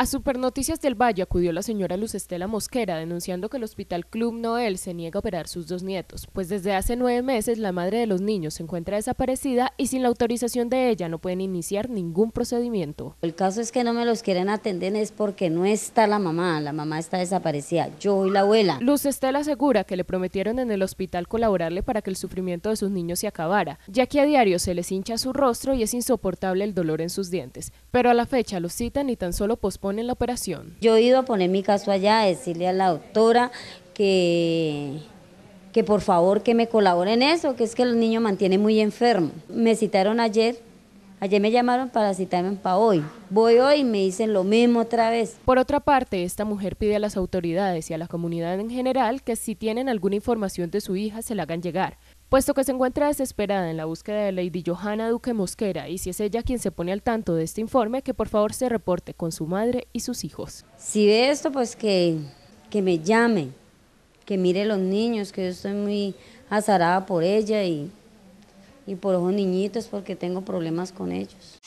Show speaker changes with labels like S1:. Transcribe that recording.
S1: A Supernoticias del Valle acudió la señora Luz Estela Mosquera denunciando que el Hospital Club Noel se niega a operar sus dos nietos, pues desde hace nueve meses la madre de los niños se encuentra desaparecida y
S2: sin la autorización de ella no pueden iniciar ningún procedimiento. El caso es que no me los quieren atender es porque no está la mamá, la mamá está desaparecida, yo y la abuela. Luz Estela asegura
S1: que le prometieron en el hospital colaborarle para que el sufrimiento de sus niños se acabara, ya que a diario se les hincha su rostro y es insoportable el dolor en sus dientes, pero a la fecha los citan y tan solo posponen
S2: en la operación. Yo he ido a poner mi caso allá, a decirle a la doctora que, que por favor que me colaboren en eso, que es que el niño mantiene muy enfermo. Me citaron ayer Ayer me llamaron para citarme para hoy. Voy hoy y me dicen lo mismo
S1: otra vez. Por otra parte, esta mujer pide a las autoridades y a la comunidad en general que si tienen alguna información de su hija se la hagan llegar, Puesto que se encuentra desesperada en la búsqueda de Lady Johanna Duque Mosquera y si es ella quien se pone al tanto de este informe, que por favor se reporte con su madre
S2: y sus hijos. Si ve esto, pues que, que me llame, que mire los niños, que yo estoy muy azarada por ella y, y por los niñitos porque tengo problemas con ellos.